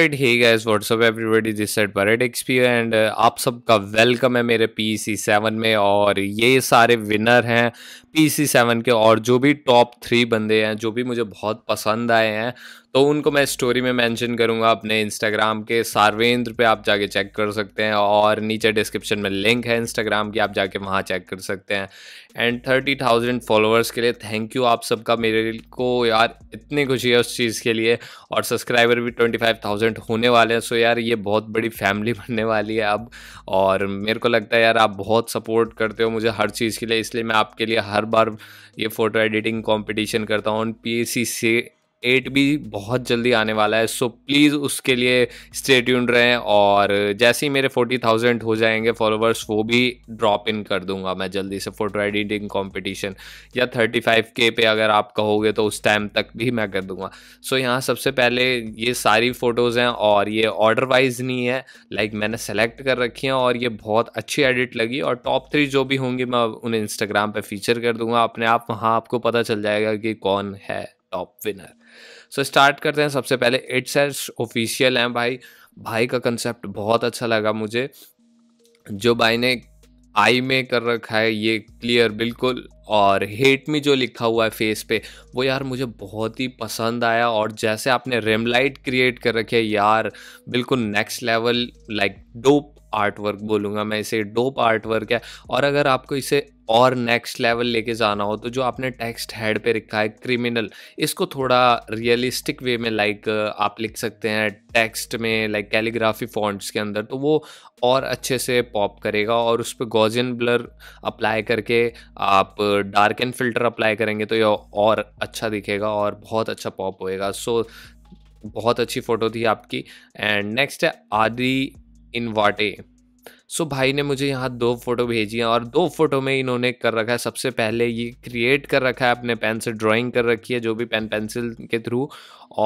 alright hey guys what's up everybody this side Parade XP and आप सबका welcome है मेरे पीसी सी सेवन में और ये सारे विनर हैं पीसी सी सेवन के और जो भी टॉप थ्री बंदे हैं जो भी मुझे बहुत पसंद आए हैं तो उनको मैं स्टोरी में मेंशन करूँगा अपने इंस्टाग्राम के सार्वेंद्र पे आप जाके चेक कर सकते हैं और नीचे डिस्क्रिप्शन में लिंक है इंस्टाग्राम की आप जाके वहाँ चेक कर सकते हैं एंड थर्टी थाउजेंड फॉलोअर्स के लिए थैंक यू आप सबका मेरे को यार इतनी खुशी है उस चीज़ के लिए और सब्सक्राइबर भी ट्वेंटी फाइव थाउजेंड होने वाले हैं सो यार ये बहुत बड़ी फैमिली बनने वाली है अब और मेरे को लगता है यार आप बहुत सपोर्ट करते हो मुझे हर चीज़ के लिए इसलिए मैं आपके लिए हर बार ये फ़ोटो एडिटिंग कॉम्पिटिशन करता हूँ पी सी एट भी बहुत जल्दी आने वाला है सो प्लीज़ उसके लिए स्टेट रहें और जैसे ही मेरे फोर्टी थाउजेंड हो जाएंगे फॉलोवर्स वो भी ड्रॉप इन कर दूंगा मैं जल्दी से फोटो एडिटिंग कंपटीशन या थर्टी फाइव के पे अगर आप कहोगे तो उस टाइम तक भी मैं कर दूंगा सो so, यहाँ सबसे पहले ये सारी फ़ोटोज़ हैं और ये ऑर्डर वाइज नहीं है लाइक मैंने सेलेक्ट कर रखी हैं और ये बहुत अच्छी एडिट लगी और टॉप थ्री जो भी होंगी मैं उन्हें इंस्टाग्राम पर फीचर कर दूंगा अपने आप वहाँ आपको पता चल जाएगा कि कौन है टॉप विनर सो स्टार्ट करते हैं सबसे पहले इट्स एस ऑफिशियल हैं भाई भाई का कंसेप्ट बहुत अच्छा लगा मुझे जो भाई ने आई में कर रखा है ये क्लियर बिल्कुल और हेट में जो लिखा हुआ है फेस पे वो यार मुझे बहुत ही पसंद आया और जैसे आपने रेमलाइट क्रिएट कर रखी है यार बिल्कुल next level like dope art work बोलूँगा मैं इसे डोप आर्ट वर्क है और अगर आपको इसे और नेक्स्ट लेवल लेके जाना हो तो जो आपने टेक्स्ट हेड पे रखा है क्रिमिनल इसको थोड़ा रियलिस्टिक वे में लाइक आप लिख सकते हैं टेक्स्ट में लाइक कैलीग्राफी फॉन्ट्स के अंदर तो वो और अच्छे से पॉप करेगा और उस पर गोजन ब्लर अप्लाई करके आप डार्क एंड फिल्टर अप्लाई करेंगे तो ये और अच्छा दिखेगा और बहुत अच्छा पॉप होएगा सो so, बहुत अच्छी फ़ोटो थी आपकी एंड नेक्स्ट है आदि इन वाटे सो भाई ने मुझे यहाँ दो फोटो भेजी हैं और दो फोटो में इन्होंने कर रखा है सबसे पहले ये क्रिएट कर रखा है अपने पेन से ड्राइंग कर रखी है जो भी पेन पेंसिल के थ्रू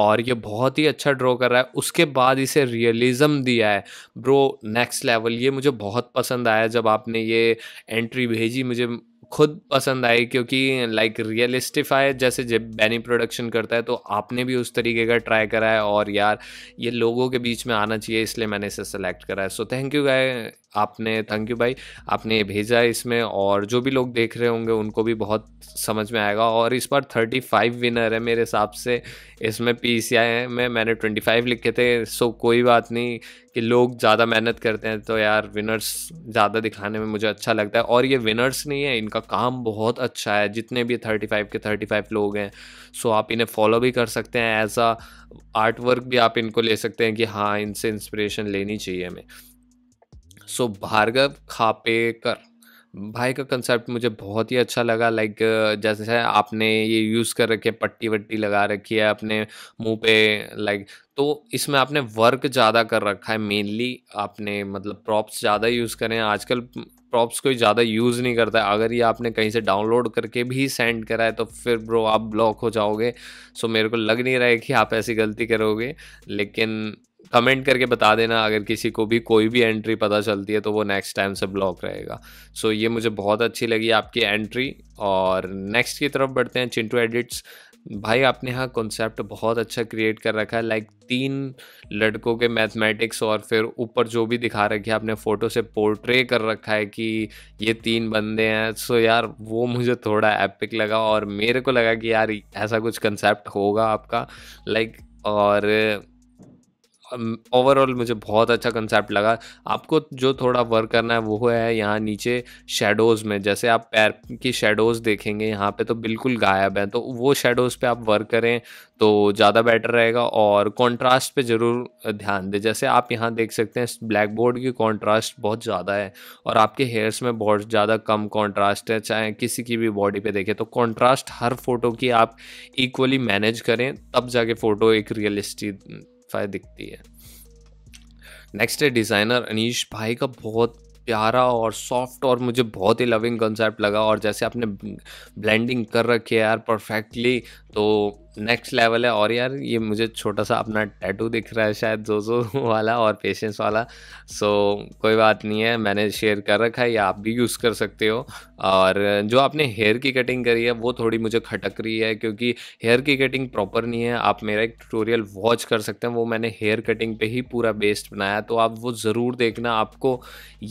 और ये बहुत ही अच्छा ड्रॉ कर रहा है उसके बाद इसे रियलिज़म दिया है ब्रो नेक्स्ट लेवल ये मुझे बहुत पसंद आया जब आपने ये एंट्री भेजी मुझे खुद पसंद आई क्योंकि लाइक रियलिस्टिफाई जैसे जब बैनी प्रोडक्शन करता है तो आपने भी उस तरीके का ट्राई करा है और यार ये लोगों के बीच में आना चाहिए इसलिए मैंने इसे सेलेक्ट करा है सो थैंक यू गाय आपने थैंक यू भाई आपने भेजा है इसमें और जो भी लोग देख रहे होंगे उनको भी बहुत समझ में आएगा और इस बार थर्टी फाइव विनर है मेरे हिसाब से इसमें पी सी आई में मैंने ट्वेंटी फाइव लिखे थे सो कोई बात नहीं कि लोग ज़्यादा मेहनत करते हैं तो यार विनर्स ज़्यादा दिखाने में मुझे अच्छा लगता है और ये विनर्स नहीं है इनका काम बहुत अच्छा है जितने भी थर्टी फाइव के थर्टी फाइव लोग हैं सो आप इन्हें फॉलो भी कर सकते हैं एज आ आर्ट वर्क भी आप इनको ले सकते हैं कि हाँ इनसे इंस्पिरेशन लेनी चाहिए हमें सो भार्गव खापेकर भाई का कंसेप्ट मुझे बहुत ही अच्छा लगा लाइक जैसे आपने ये यूज़ कर रखे पट्टी वट्टी लगा रखी है अपने मुंह पे लाइक तो इसमें आपने वर्क ज़्यादा कर रखा है मेनली आपने मतलब प्रॉप्स ज़्यादा यूज़ करें आजकल प्रॉप्स कोई ज़्यादा यूज़ नहीं करता है अगर ये आपने कहीं से डाउनलोड करके भी सेंड करा है तो फिर ब्रो आप ब्लॉक हो जाओगे सो मेरे को लग नहीं रहा है कि आप ऐसी गलती करोगे लेकिन कमेंट करके बता देना अगर किसी को भी कोई भी एंट्री पता चलती है तो वो नेक्स्ट टाइम से ब्लॉक रहेगा सो so, ये मुझे बहुत अच्छी लगी आपकी एंट्री और नेक्स्ट की तरफ बढ़ते हैं चिंटू एडिट्स भाई आपने यहाँ कॉन्सेप्ट बहुत अच्छा क्रिएट कर रखा है लाइक तीन लड़कों के मैथमेटिक्स और फिर ऊपर जो भी दिखा रखी है आपने फ़ोटो से पोर्ट्रे कर रखा है कि ये तीन बंदे हैं सो यार वो मुझे थोड़ा एपिक लगा और मेरे को लगा कि यार ऐसा कुछ कंसेप्ट होगा आपका लाइक और ओवरऑल मुझे बहुत अच्छा कंसेप्ट लगा आपको जो थोड़ा वर्क करना है वो है यहाँ नीचे शेडोज़ में जैसे आप पैर की शेडोज़ देखेंगे यहाँ पे तो बिल्कुल गायब है तो वो शेडोज़ पे आप वर्क करें तो ज़्यादा बेटर रहेगा और कंट्रास्ट पे ज़रूर ध्यान दें जैसे आप यहाँ देख सकते हैं ब्लैक बोर्ड की कॉन्ट्रास्ट बहुत ज़्यादा है और आपके हेयर्स में बहुत ज़्यादा कम कॉन्ट्रास्ट है चाहे किसी की भी बॉडी पर देखें तो कॉन्ट्रास्ट हर फोटो की आप इक्वली मैनेज करें तब जाके फ़ोटो एक रियलिस्टिक फायर दिखती है नेक्स्ट है डिज़ाइनर अनीश भाई का बहुत प्यारा और सॉफ्ट और मुझे बहुत ही लविंग कंसेप्ट लगा और जैसे आपने ब्लेंडिंग कर रखी है यार परफेक्टली तो नेक्स्ट लेवल है और यार ये मुझे छोटा सा अपना टैटू दिख रहा है शायद जो जो वाला और पेशेंस वाला सो so, कोई बात नहीं है मैंने शेयर कर रखा है या आप भी यूज़ कर सकते हो और जो आपने हेयर की कटिंग करी है वो थोड़ी मुझे खटक रही है क्योंकि हेयर की कटिंग प्रॉपर नहीं है आप मेरा एक ट्यूटोरियल वॉच कर सकते हैं वो मैंने हेयर कटिंग पर ही पूरा बेस्ड बनाया तो आप वो ज़रूर देखना आपको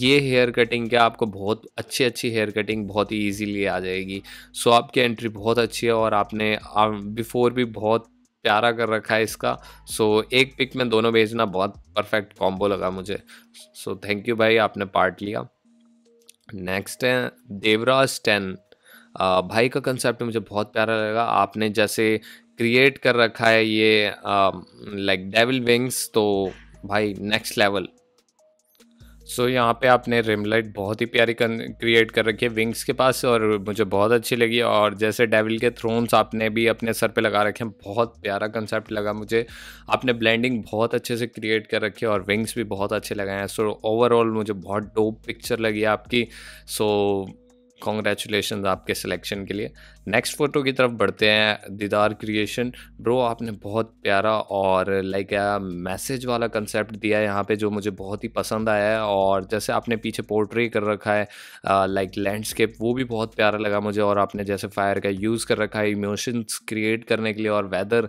ये हेयर कटिंग क्या आपको बहुत अच्छी अच्छी हेयर कटिंग बहुत ही ईजीली आ जाएगी सो so, आपकी एंट्री बहुत अच्छी है और आपने आप बिफोर भी बहुत प्यारा कर रखा है इसका सो एक पिक में दोनों भेजना बहुत परफेक्ट कॉम्बो लगा मुझे सो थैंक यू भाई आपने पार्ट लिया नेक्स्ट है देवराज टेन भाई का कंसेप्ट मुझे बहुत प्यारा लगा आपने जैसे क्रिएट कर रखा है ये लाइक डेविल विंग्स तो भाई नेक्स्ट लेवल सो so, यहाँ पे आपने रिमलाइट बहुत ही प्यारी क्रिएट कर रखी है विंग्स के पास और मुझे बहुत अच्छी लगी और जैसे डेविल के थ्रोन्स आपने भी अपने सर पे लगा रखे हैं बहुत प्यारा कंसेप्ट लगा मुझे आपने ब्लेंडिंग बहुत अच्छे से क्रिएट कर रखी है और विंग्स भी बहुत अच्छे लगाए हैं सो ओवरऑल मुझे बहुत डोप पिक्चर लगी आपकी सो so, कॉन्ग्रेचुलेशन आपके सिलेक्शन के लिए नेक्स्ट फोटो की तरफ बढ़ते हैं दीदार क्रिएशन ब्रो आपने बहुत प्यारा और लाइक मैसेज वाला कंसेप्ट दिया है यहाँ पे जो मुझे बहुत ही पसंद आया है और जैसे आपने पीछे पोर्ट्रे कर रखा है लाइक लैंडस्केप वो भी बहुत प्यारा लगा मुझे और आपने जैसे फायर का यूज़ कर रखा है इमोशंस क्रिएट करने के लिए और वेदर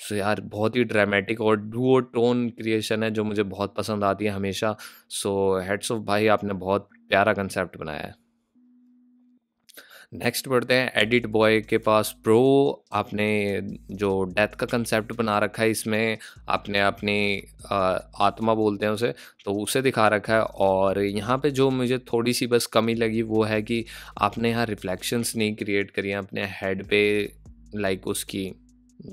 सो so, यार बहुत ही ड्रामेटिक और डुओ टोन क्रिएशन है जो मुझे बहुत पसंद आती है हमेशा सो हेड्स ऑफ भाई आपने बहुत प्यारा कंसेप्ट बनाया है नेक्स्ट बढ़ते हैं एडिट बॉय के पास प्रो आपने जो डेथ का कंसेप्ट बना रखा है इसमें आपने अपनी आत्मा बोलते हैं उसे तो उसे दिखा रखा है और यहाँ पे जो मुझे थोड़ी सी बस कमी लगी वो है कि आपने यहाँ रिफ्लेक्शंस नहीं क्रिएट करी अपने हेड पे लाइक उसकी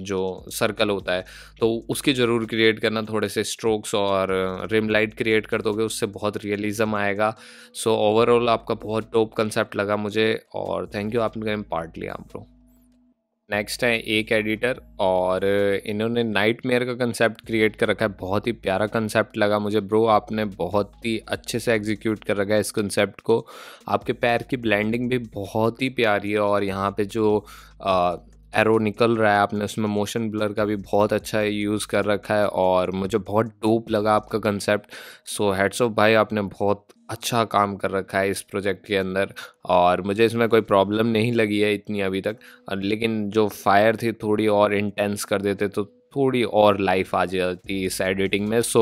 जो सर्कल होता है तो उसकी ज़रूर क्रिएट करना थोड़े से स्ट्रोक्स और रिम लाइट क्रिएट कर दोगे उससे बहुत रियलिज्म आएगा सो so, ओवरऑल आपका बहुत टॉप कंसेप्ट लगा मुझे और थैंक यू आपने कहीं पार्ट लिया आप लोग नेक्स्ट है एक एडिटर और इन्होंने नाइट मेयर का कंसेप्ट क्रिएट कर रखा है बहुत ही प्यारा कंसेप्ट लगा मुझे ब्रो आपने बहुत ही अच्छे से एग्जीक्यूट कर रखा है इस कंसेप्ट को आपके पैर की ब्लेंडिंग भी बहुत ही प्यारी है और यहाँ पे जो आ, एरो निकल रहा है आपने उसमें मोशन ब्लर का भी बहुत अच्छा यूज़ कर रखा है और मुझे बहुत डोप लगा आपका कंसेप्ट सो हेड्स ऑफ भाई आपने बहुत अच्छा काम कर रखा है इस प्रोजेक्ट के अंदर और मुझे इसमें कोई प्रॉब्लम नहीं लगी है इतनी अभी तक लेकिन जो फायर थी थोड़ी और इंटेंस कर देते तो थोड़ी और लाइफ आ जाती इस एडिटिंग में सो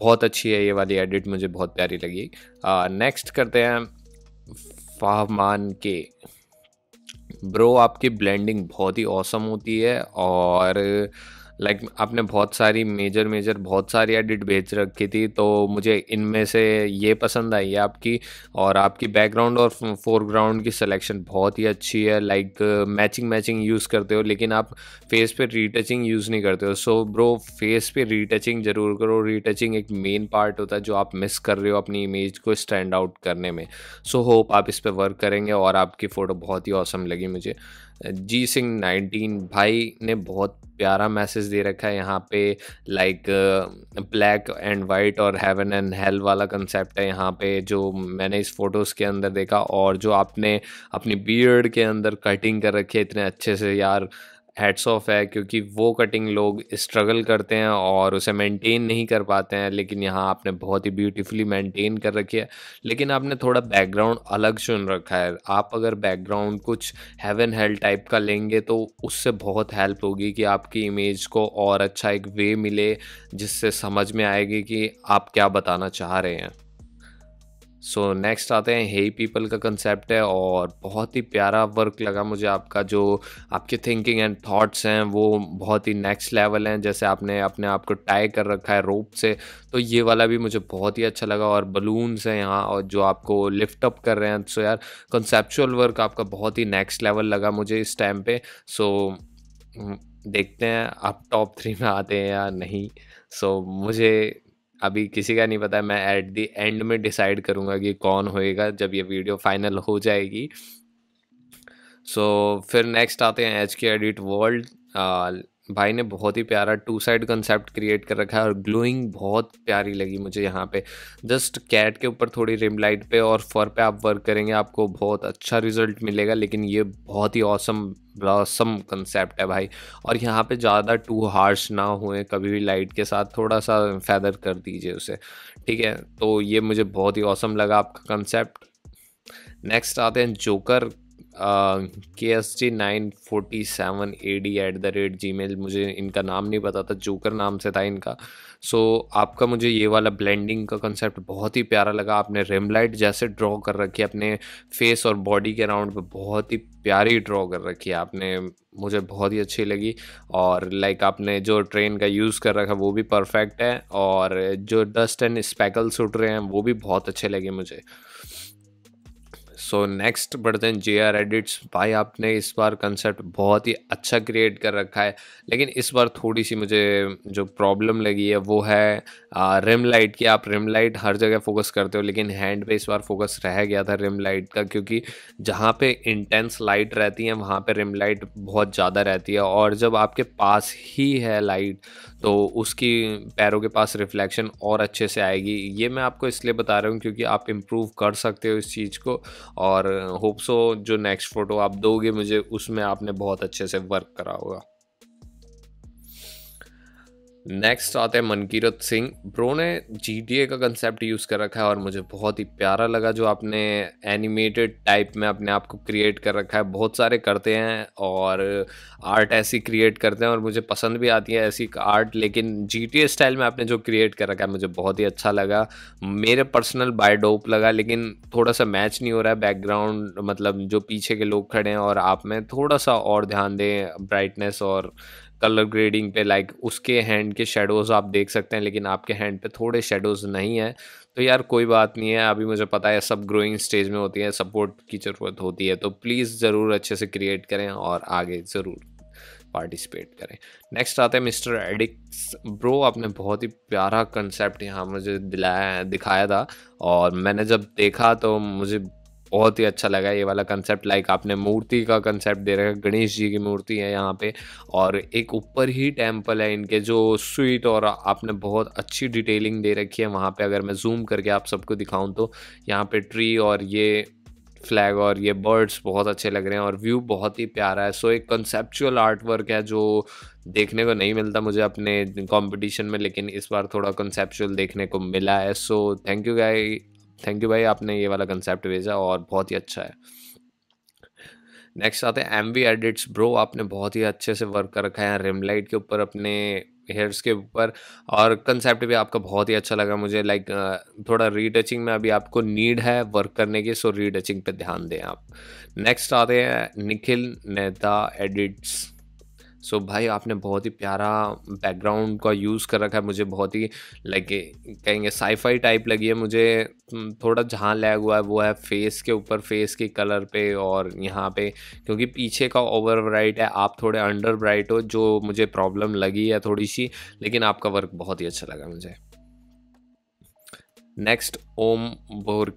बहुत अच्छी है ये वाली एडिट मुझे बहुत प्यारी लगी नेक्स्ट uh, करते हैं फाहमान के ब्रो आपकी ब्लेंडिंग बहुत ही औसम होती है और लाइक like, आपने बहुत सारी मेजर मेजर बहुत सारी एडिट भेज रखी थी तो मुझे इनमें से ये पसंद आई है आपकी और आपकी बैकग्राउंड और फोरग्राउंड की सिलेक्शन बहुत ही अच्छी है लाइक मैचिंग मैचिंग यूज़ करते हो लेकिन आप फेस पे रीटचिंग यूज़ नहीं करते हो सो ब्रो फेस पे रीटचिंग ज़रूर करो रीटचिंग एक मेन पार्ट होता है जो आप मिस कर रहे हो अपनी इमेज को स्टैंड आउट करने में सो so, होप आप इस पर वर्क करेंगे और आपकी फ़ोटो बहुत ही औसम लगी मुझे जी सिंह नाइनटीन भाई ने बहुत प्यारा मैसेज दे रखा है यहाँ पे लाइक ब्लैक एंड वाइट और हेवन एंड हेल वाला कंसेप्ट है यहाँ पे जो मैंने इस फोटोज़ के अंदर देखा और जो आपने अपनी बियर्ड के अंदर कटिंग कर रखी है इतने अच्छे से यार हेड्स ऑफ है क्योंकि वो कटिंग लोग स्ट्रगल करते हैं और उसे मेंटेन नहीं कर पाते हैं लेकिन यहाँ आपने बहुत ही ब्यूटीफुली मेंटेन कर रखी है लेकिन आपने थोड़ा बैकग्राउंड अलग चुन रखा है आप अगर बैकग्राउंड कुछ हेवन हेल टाइप का लेंगे तो उससे बहुत हेल्प होगी कि आपकी इमेज को और अच्छा एक वे मिले जिससे समझ में आएगी कि आप क्या बताना चाह रहे हैं सो so, नेक्स्ट आते हैं हे hey पीपल का कंसेप्ट है और बहुत ही प्यारा वर्क लगा मुझे आपका जो आपके थिंकिंग एंड थॉट्स हैं वो बहुत ही नेक्स्ट लेवल हैं जैसे आपने अपने आप को टाई कर रखा है रोप से तो ये वाला भी मुझे बहुत ही अच्छा लगा और बलून्स हैं यहाँ और जो आपको लिफ्ट अप कर रहे हैं सो so, यार कंसेप्चुअल वर्क आपका बहुत ही नेक्स्ट लेवल लगा मुझे इस टाइम पे सो so, हम्म, देखते हैं आप टॉप थ्री में आते हैं या नहीं सो so, मुझे अभी किसी का नहीं पता मैं एट दी एंड में डिसाइड करूँगा कि कौन होएगा जब ये वीडियो फाइनल हो जाएगी सो so, फिर नेक्स्ट आते हैं एच के एडिट वर्ल्ड भाई ने बहुत ही प्यारा टू साइड कंसेप्ट क्रिएट कर रखा है और ग्लोइंग बहुत प्यारी लगी मुझे यहाँ पे जस्ट कैट के ऊपर थोड़ी रिम लाइट पे और फर पे आप वर्क करेंगे आपको बहुत अच्छा रिजल्ट मिलेगा लेकिन ये बहुत ही औसम ब्लॉसम कंसेप्ट है भाई और यहाँ पे ज़्यादा टू हार्श ना हुए कभी भी लाइट के साथ थोड़ा सा फैदर कर दीजिए उसे ठीक है तो ये मुझे बहुत ही औसम लगा आपका कंसेप्ट नेक्स्ट आते हैं जोकर के S G nine forty seven A D at the rate Gmail मुझे इनका नाम नहीं पता था जोकर नाम से था इनका सो so, आपका मुझे ये वाला ब्लेंडिंग का कंसेप्ट बहुत ही प्यारा लगा आपने रिम लाइट जैसे ड्रॉ कर रखी है अपने फेस और बॉडी के अराउंड पर बहुत ही प्यारी ड्रॉ कर रखी है आपने मुझे बहुत ही अच्छी लगी और लाइक आपने जो ट्रेन का यूज़ कर रखा वो भी परफेक्ट है और जो डस्ट एंड स्पैकल्स उठ रहे हैं वो भी बहुत अच्छे लगे मुझे सो नेक्स्ट बढ़ते हैं जे आर एडिट्स भाई आपने इस बार कंसेप्ट बहुत ही अच्छा क्रिएट कर रखा है लेकिन इस बार थोड़ी सी मुझे जो प्रॉब्लम लगी है वो है आ, रिम लाइट की आप रिम लाइट हर जगह फोकस करते हो लेकिन हैंड पे इस बार फोकस रह गया था रिम लाइट का क्योंकि जहाँ पे इंटेंस लाइट रहती है वहाँ पे रिम लाइट बहुत ज़्यादा रहती है और जब आपके पास ही है लाइट तो उसकी पैरों के पास रिफ्लेक्शन और अच्छे से आएगी ये मैं आपको इसलिए बता रहा हूँ क्योंकि आप इम्प्रूव कर सकते हो इस चीज़ को और होप uh, सो जो नेक्स्ट फ़ोटो आप दोगे मुझे उसमें आपने बहुत अच्छे से वर्क करा होगा नेक्स्ट आते हैं मनकीरत सिंह ब्रो ने जी टी ए का कंसेप्ट यूज़ कर रखा है और मुझे बहुत ही प्यारा लगा जो आपने एनिमेटेड टाइप में अपने आप को क्रिएट कर रखा है बहुत सारे करते हैं और आर्ट ऐसी क्रिएट करते हैं और मुझे पसंद भी आती है ऐसी आर्ट लेकिन जी टी ए स्टाइल में आपने जो क्रिएट कर रखा है मुझे बहुत ही अच्छा लगा मेरे पर्सनल बायडोप लगा लेकिन थोड़ा सा मैच नहीं हो रहा है बैकग्राउंड मतलब जो पीछे के लोग खड़े हैं और आप में थोड़ा सा और ध्यान दें ब्राइटनेस और कलर ग्रेडिंग पे लाइक उसके हैंड के शेडोज़ आप देख सकते हैं लेकिन आपके हैंड पे थोड़े शेडोज़ नहीं है तो यार कोई बात नहीं है अभी मुझे पता है सब ग्रोइंग स्टेज में होती है सपोर्ट की ज़रूरत होती है तो प्लीज़ ज़रूर अच्छे से क्रिएट करें और आगे ज़रूर पार्टिसिपेट करें नेक्स्ट आते हैं मिस्टर एडिक्स ब्रो आपने बहुत ही प्यारा कंसेप्ट यहाँ मुझे दिलाया दिखाया था और मैंने जब देखा तो मुझे बहुत ही अच्छा लगा ये वाला कंसेप्ट लाइक आपने मूर्ति का कंसेप्ट दे रखा गणेश जी की मूर्ति है यहाँ पे और एक ऊपर ही टेम्पल है इनके जो स्वीट और आपने बहुत अच्छी डिटेलिंग दे रखी है वहाँ पे अगर मैं जूम करके आप सबको दिखाऊँ तो यहाँ पे ट्री और ये फ्लैग और ये बर्ड्स बहुत अच्छे लग रहे हैं और व्यू बहुत ही प्यारा है सो एक कंसेप्चुअल आर्ट वर्क है जो देखने को नहीं मिलता मुझे अपने कंपटीशन में लेकिन इस बार थोड़ा कंसेप्चुअल देखने को मिला है so thank you guy thank you भाई आपने ये वाला कंसेप्ट भेजा और बहुत ही अच्छा है नेक्स्ट आते हैं एम वी एडिट्स ब्रो आपने बहुत ही अच्छे से वर्क कर रखा है रिम लाइट के ऊपर अपने हेयर्स के ऊपर और कंसेप्ट भी आपका बहुत ही अच्छा लगा मुझे लाइक थोड़ा रीटचिंग में अभी आपको नीड है वर्क करने की सो रीटचिंग पे ध्यान दें आप नेक्स्ट आते हैं निखिल नेता एडिट्स सो so, भाई आपने बहुत ही प्यारा बैकग्राउंड का यूज़ कर रखा है मुझे बहुत ही लाइक कहेंगे साईफाई टाइप लगी है मुझे हम्म, थोड़ा जहाँ लैग हुआ है वो है फेस के ऊपर फेस के कलर पे और यहाँ पे क्योंकि पीछे का ओवर ब्राइट है आप थोड़े अंडर ब्राइट हो जो मुझे प्रॉब्लम लगी है थोड़ी सी लेकिन आपका वर्क बहुत ही अच्छा लगा मुझे नेक्स्ट ओम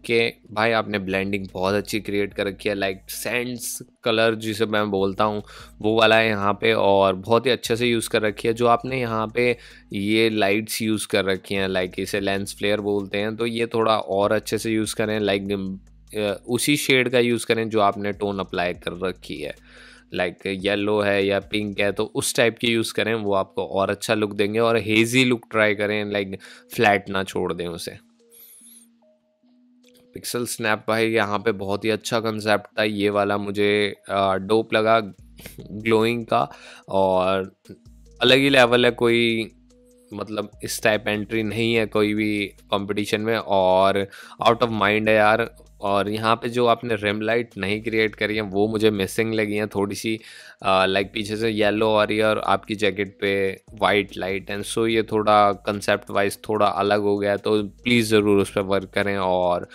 के भाई आपने ब्लेंडिंग बहुत अच्छी क्रिएट कर रखी है लाइक सेंड्स कलर जिसे मैं बोलता हूँ वो वाला है यहाँ पे और बहुत ही अच्छे से यूज़ कर रखी है जो आपने यहाँ पे ये लाइट्स यूज़ कर रखी हैं लाइक इसे लेंस फ्लेयर बोलते हैं तो ये थोड़ा और अच्छे से यूज़ करें लाइक उसी शेड का यूज़ करें जो आपने टोन अप्लाई कर रखी है लाइक like येलो है या पिंक है तो उस टाइप के यूज़ करें वो आपको और अच्छा लुक देंगे और हेज़ी लुक ट्राई करें लाइक फ्लैट ना छोड़ दें उसे पिक्सल स्नैप भाई यहाँ पे बहुत ही अच्छा कंसेप्ट था ये वाला मुझे डोप लगा ग्लोइंग का और अलग ही लेवल है कोई मतलब इस टाइप एंट्री नहीं है कोई भी कंपटीशन में और आउट ऑफ माइंड है यार और यहाँ पे जो आपने रिम लाइट नहीं क्रिएट करी है वो मुझे मिसिंग लगी है थोड़ी सी लाइक पीछे से येलो आ रही है और आपकी जैकेट पे वाइट लाइट एंड सो ये थोड़ा कंसेप्ट वाइज थोड़ा अलग हो गया तो प्लीज़ ज़रूर उस पर वर्क करें और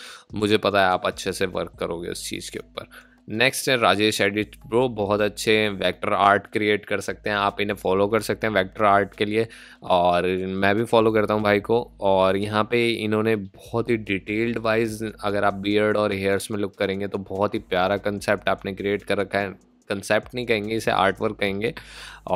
मुझे पता है आप अच्छे से वर्क करोगे उस चीज़ के ऊपर नेक्स्ट है राजेश एडिट ब्रो बहुत अच्छे वेक्टर आर्ट क्रिएट कर सकते हैं आप इन्हें फॉलो कर सकते हैं वेक्टर आर्ट के लिए और मैं भी फॉलो करता हूं भाई को और यहाँ पे इन्होंने बहुत ही डिटेल्ड वाइज अगर आप बियर्ड और हेयर्स में लुक करेंगे तो बहुत ही प्यारा कंसेप्ट आपने क्रिएट कर रखा है कंसेप्ट नहीं कहेंगे इसे आर्ट वर्क कहेंगे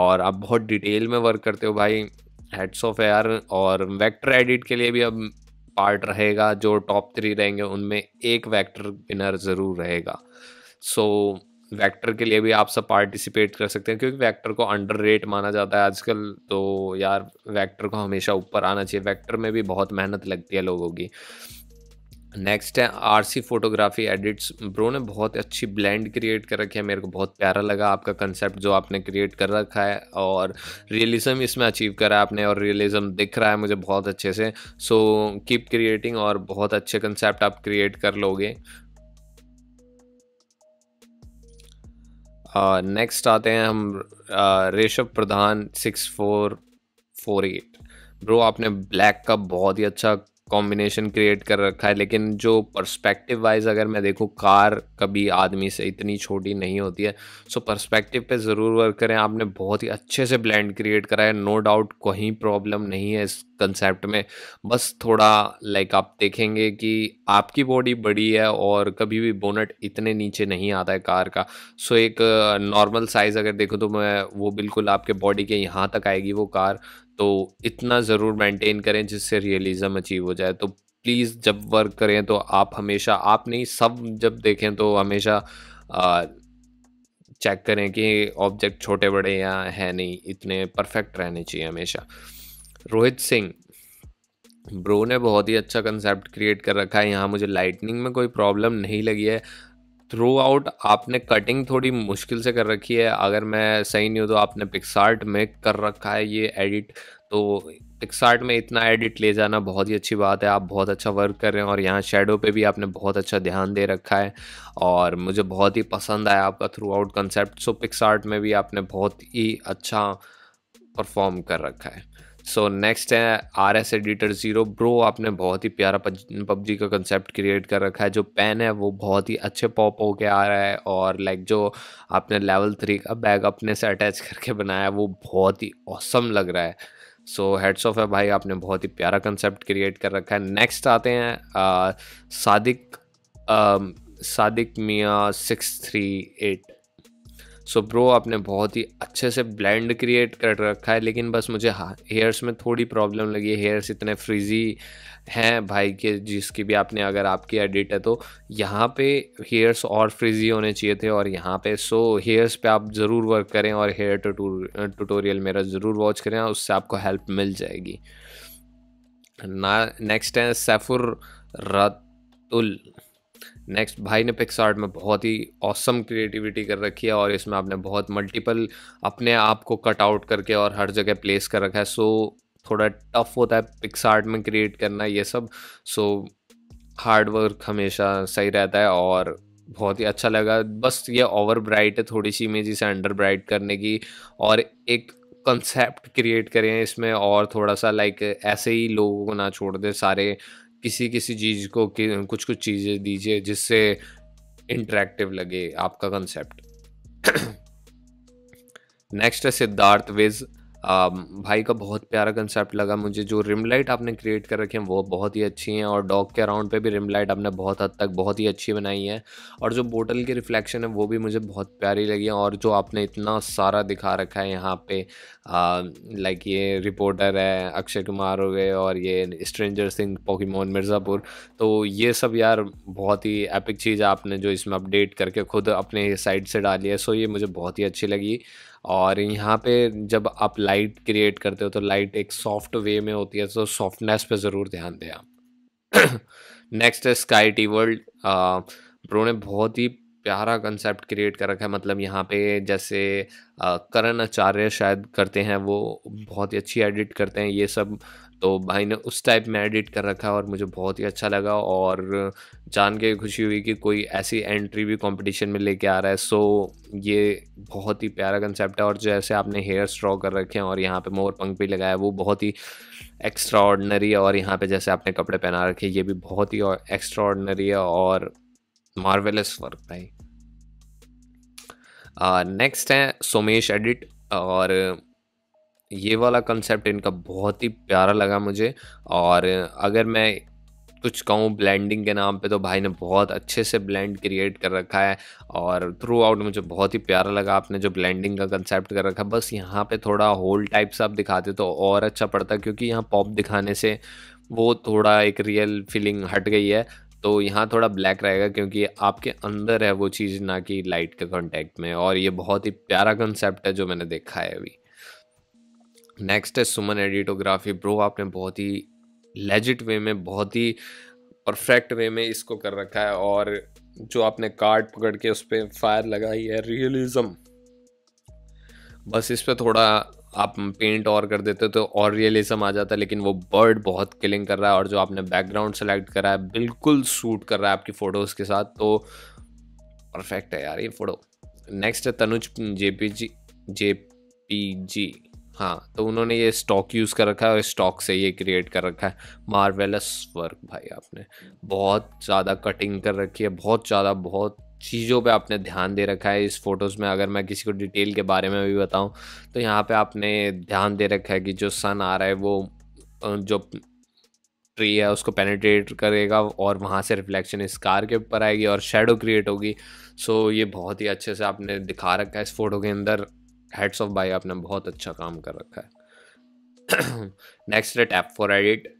और आप बहुत डिटेल में वर्क करते हो भाई हेड्स ऑफ एयर और वेक्टर एडिट के लिए भी अब पार्ट रहेगा जो टॉप थ्री रहेंगे उनमें एक वेक्टर विनर ज़रूर रहेगा सो वेक्टर के लिए भी आप सब पार्टिसिपेट कर सकते हैं क्योंकि वेक्टर को अंडर रेट माना जाता है आजकल तो यार वेक्टर को हमेशा ऊपर आना चाहिए वेक्टर में भी बहुत मेहनत लगती है लोगों की नेक्स्ट है आरसी फोटोग्राफी एडिट्स ब्रो ने बहुत अच्छी ब्लेंड क्रिएट कर रखी है मेरे को बहुत प्यारा लगा आपका कंसेप्ट जो आपने क्रिएट कर रखा है और रियलिज्म इसमें अचीव करा है आपने और रियलिज्म दिख रहा है मुझे बहुत अच्छे से सो कीप क्रिएटिंग और बहुत अच्छे कंसेप्ट आप क्रिएट कर लोगे नेक्स्ट uh, आते हैं हम Reshabh Pradhan six four four eight bro आपने ब्लैक का बहुत ही अच्छा कॉम्बिनेशन क्रिएट कर रखा है लेकिन जो पर्सपेक्टिव वाइज अगर मैं देखूँ कार कभी आदमी से इतनी छोटी नहीं होती है सो पर्सपेक्टिव पे ज़रूर वर्क करें आपने बहुत ही अच्छे से ब्लैंड क्रिएट करा है नो डाउट कहीं प्रॉब्लम नहीं है इस कंसेप्ट में बस थोड़ा लाइक आप देखेंगे कि आपकी बॉडी बड़ी है और कभी भी बोनट इतने नीचे नहीं आता है कार का सो एक नॉर्मल uh, साइज़ अगर देखो तो मैं वो बिल्कुल आपके बॉडी के यहाँ तक आएगी वो कार तो इतना ज़रूर मेंटेन करें जिससे रियलिज़म अचीव हो जाए तो प्लीज़ जब वर्क करें तो आप हमेशा आप नहीं सब जब देखें तो हमेशा चेक करें कि ऑब्जेक्ट छोटे बड़े या है नहीं इतने परफेक्ट रहने चाहिए हमेशा रोहित सिंह ब्रो ने बहुत ही अच्छा कंसेप्ट क्रिएट कर रखा है यहाँ मुझे लाइटनिंग में कोई प्रॉब्लम नहीं लगी है थ्रू आउट आपने कटिंग थोड़ी मुश्किल से कर रखी है अगर मैं सही नहीं हूँ तो आपने पिक्सार्ट में कर रखा है ये एडिट तो पिक्सार्ट में इतना एडिट ले जाना बहुत ही अच्छी बात है आप बहुत अच्छा वर्क कर रहे हैं और यहाँ शेडो पे भी आपने बहुत अच्छा ध्यान दे रखा है और मुझे बहुत ही पसंद आया आपका throughout concept so PicsArt में भी आपने बहुत ही अच्छा परफॉर्म कर रखा है सो नेक्स्ट है R S editor zero bro आपने बहुत ही प्यारा पबजी का कंसेप्ट क्रिएट कर रखा है जो पेन है वो बहुत ही अच्छे पॉप होके आ रहा है और लाइक जो आपने लेवल थ्री का बैग अपने से अटैच करके बनाया है वो बहुत ही औसम लग रहा है सो हेड्स ऑफ है भाई आपने बहुत ही प्यारा कंसेप्ट क्रिएट कर रखा है नेक्स्ट आते हैं Sadiq Sadiq Miyan six three eight so so, bro आपने बहुत ही अच्छे से ब्लेंड क्रिएट कर रखा है लेकिन बस मुझे हेयर्स में थोड़ी प्रॉब्लम लगी है हेयर्स इतने फ्रिजी हैं भाई के जिसकी भी आपने अगर आपकी एडिट है तो यहाँ पे हेयर्स और फ्रिजी होने चाहिए थे और यहाँ पे सो so, हेयर्स पे आप ज़रूर वर्क करें और हेयर ट्यूटोरियल मेरा ज़रूर वॉच करें उससे आपको हेल्प मिल जाएगी ना नेक्स्ट है सैफुर रतुल नेक्स्ट भाई ने पिक्सार्ट में बहुत ही औसम क्रिएटिविटी कर रखी है और इसमें आपने बहुत मल्टीपल अपने आप को कट आउट करके और हर जगह प्लेस कर रखा है सो थोड़ा टफ होता है पिक्सार्ट में क्रिएट करना ये सब सो हार्ड वर्क हमेशा सही रहता है और बहुत ही अच्छा लगा बस ये ओवर ब्राइट है थोड़ी सी इमेज इसे अंडर ब्राइट करने की और एक कंसेप्ट क्रिएट करें इसमें और थोड़ा सा लाइक ऐसे ही लोगों को ना छोड़ दें सारे किसी किसी चीज़ को कि, कुछ कुछ चीज़ें दीजिए जिससे इंटरेक्टिव लगे आपका कंसेप्ट नेक्स्ट है सिद्धार्थ विज भाई का बहुत प्यारा कंसेप्ट लगा मुझे जो रिम लाइट आपने क्रिएट कर रखी है वो बहुत ही अच्छी हैं और डॉग के अराउंड पे भी रिम लाइट आपने बहुत हद तक बहुत ही अच्छी बनाई है और जो बोतल की रिफ्लेक्शन है वो भी मुझे बहुत प्यारी लगी है और जो आपने इतना सारा दिखा रखा है यहाँ पे लाइक ये रिपोर्टर है अक्षय कुमार हो गए और ये स्ट्रेंजर सिंह पोकीमोन मिर्ज़ापुर तो ये सब यार बहुत ही एपिक चीज़ आपने जो इसमें अपडेट करके खुद अपने साइड से डाली है सो ये मुझे बहुत ही अच्छी लगी और यहाँ पे जब आप लाइट क्रिएट करते हो तो लाइट एक सॉफ्ट वे में होती है तो सॉफ्टनेस पे ज़रूर ध्यान दें आप नेक्स्ट है स्काई टी वर्ल्ड ब्रो ने बहुत ही प्यारा कंसेप्ट क्रिएट कर रखा है मतलब यहाँ पे जैसे करण आचार्य शायद करते हैं वो बहुत ही अच्छी एडिट करते हैं ये सब तो भाई ने उस टाइप में एडिट कर रखा और मुझे बहुत ही अच्छा लगा और जान के खुशी हुई कि कोई ऐसी एंट्री भी कंपटीशन में लेके आ रहा है सो ये बहुत ही प्यारा कंसेप्ट है और जैसे आपने हेयर स्ट्रॉ कर रखे हैं और यहाँ पे मोर पंख भी लगाया वो बहुत ही एक्स्ट्रा है और यहाँ पे जैसे आपने कपड़े पहना रखे ये भी बहुत ही एक्स्ट्रा है और मार्वेलस वर्क भाई नेक्स्ट है सोमेश एडिट और ये वाला कंसेप्ट इनका बहुत ही प्यारा लगा मुझे और अगर मैं कुछ कहूँ ब्लेंडिंग के नाम पे तो भाई ने बहुत अच्छे से ब्लेंड क्रिएट कर रखा है और थ्रू आउट मुझे बहुत ही प्यारा लगा आपने जो ब्लेंडिंग का कंसेप्ट कर रखा बस यहाँ पे थोड़ा होल टाइप्स आप दिखाते तो और अच्छा पड़ता क्योंकि यहाँ पॉप दिखाने से वो थोड़ा एक रियल फीलिंग हट गई है तो यहाँ थोड़ा ब्लैक रहेगा क्योंकि आपके अंदर है वो चीज़ ना कि लाइट के कॉन्टैक्ट में और ये बहुत ही प्यारा कंसेप्ट है जो मैंने देखा है अभी नेक्स्ट है सुमन एडिटोग्राफी ब्रो आपने बहुत ही लेजिट वे में बहुत ही परफेक्ट वे में इसको कर रखा है और जो आपने कार्ड पकड़ के उस पर फायर लगाई है रियलिज्म बस इस पर थोड़ा आप पेंट और कर देते तो और रियलिज्म आ जाता लेकिन वो बर्ड बहुत किलिंग कर रहा है और जो आपने बैकग्राउंड सेलेक्ट करा है बिल्कुल सूट कर रहा है आपकी फ़ोटोज़ के साथ तो परफेक्ट है यार ये फ़ोटो नेक्स्ट है Tanuj J P G J P G हाँ तो उन्होंने ये स्टॉक यूज़ कर रखा है और स्टॉक से ये क्रिएट कर रखा है मार्वेलस वर्क भाई आपने बहुत ज़्यादा कटिंग कर रखी है बहुत ज़्यादा बहुत चीज़ों पे आपने ध्यान दे रखा है इस फ़ोटोज़ में अगर मैं किसी को डिटेल के बारे में भी बताऊं तो यहाँ पे आपने ध्यान दे रखा है कि जो सन आ रहा है वो जो ट्री है उसको पेनिट्रेट करेगा और वहाँ से रिफ्लेक्शन इस कार के ऊपर आएगी और शेडो क्रिएट होगी सो ये बहुत ही अच्छे से आपने दिखा रखा है इस फोटो के अंदर हेड्स ऑफ बाई आपने बहुत अच्छा काम कर रखा है नेक्स्ट है tap for edit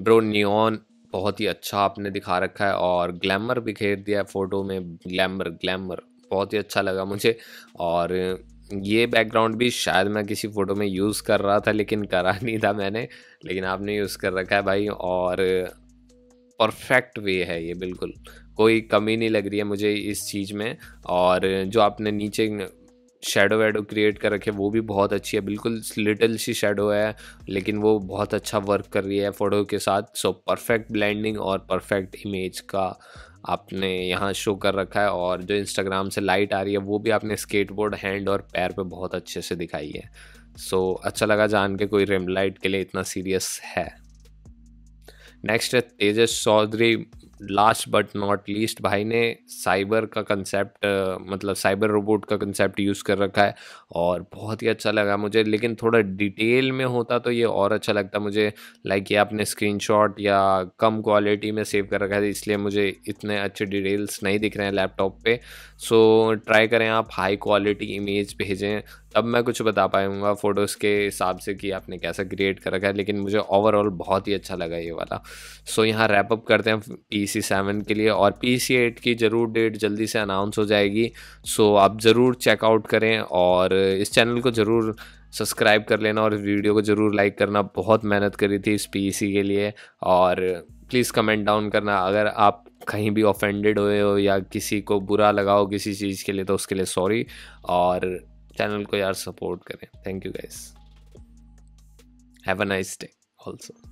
bro neon बहुत ही अच्छा आपने दिखा रखा है और ग्लैमर भी खेल दिया है फ़ोटो में ग्लैमर ग्लैमर बहुत ही अच्छा लगा मुझे और ये बैकग्राउंड भी शायद मैं किसी फ़ोटो में यूज़ कर रहा था लेकिन करा नहीं था मैंने लेकिन आपने यूज़ कर रखा है भाई और परफेक्ट वे है ये बिल्कुल कोई कमी नहीं लग रही है मुझे इस चीज़ में और जो आपने नीचे शेडो वेडो क्रिएट कर रखे वो भी बहुत अच्छी है बिल्कुल लिटिल सी शेडो है लेकिन वो बहुत अच्छा वर्क कर रही है फोटो के साथ सो परफेक्ट ब्लेंडिंग और परफेक्ट इमेज का आपने यहाँ शो कर रखा है और जो इंस्टाग्राम से लाइट आ रही है वो भी आपने स्केटबोर्ड हैंड और पैर पे बहुत अच्छे से दिखाई है सो so, अच्छा लगा जान के कोई रिम लाइट के लिए इतना सीरियस है नेक्स्ट है Tejas Chaudhary last but not least भाई ने साइबर का कंसेप्ट मतलब साइबर रोबोट का कंसेप्ट यूज़ कर रखा है और बहुत ही अच्छा लगा मुझे लेकिन थोड़ा डिटेल में होता तो ये और अच्छा लगता मुझे लाइक ये आपने स्क्रीनशॉट या कम क्वालिटी में सेव कर रखा है इसलिए मुझे इतने अच्छे डिटेल्स नहीं दिख रहे हैं लैपटॉप पर सो ट्राई करें आप हाई क्वालिटी इमेज भेजें तब मैं कुछ बता पाऊँगा फ़ोटोज़ के हिसाब से कि आपने कैसा क्रिएट कर रखा है लेकिन मुझे ओवरऑल बहुत ही अच्छा लगा ये वाला सो so, यहाँ रैपअप करते हैं पी सी सेवन के लिए और पी सी एट की ज़रूर डेट जल्दी से अनाउंस हो जाएगी सो so, आप ज़रूर चेकआउट करें और इस चैनल को ज़रूर सब्सक्राइब कर लेना और वीडियो को ज़रूर लाइक करना बहुत मेहनत करी थी इस पी के लिए और प्लीज़ कमेंट डाउन करना अगर आप कहीं भी ऑफेंडेड हुए हो या किसी को बुरा लगा हो किसी चीज़ के लिए तो उसके लिए सॉरी और चैनल को यार सपोर्ट करें thank you guys have a nice day also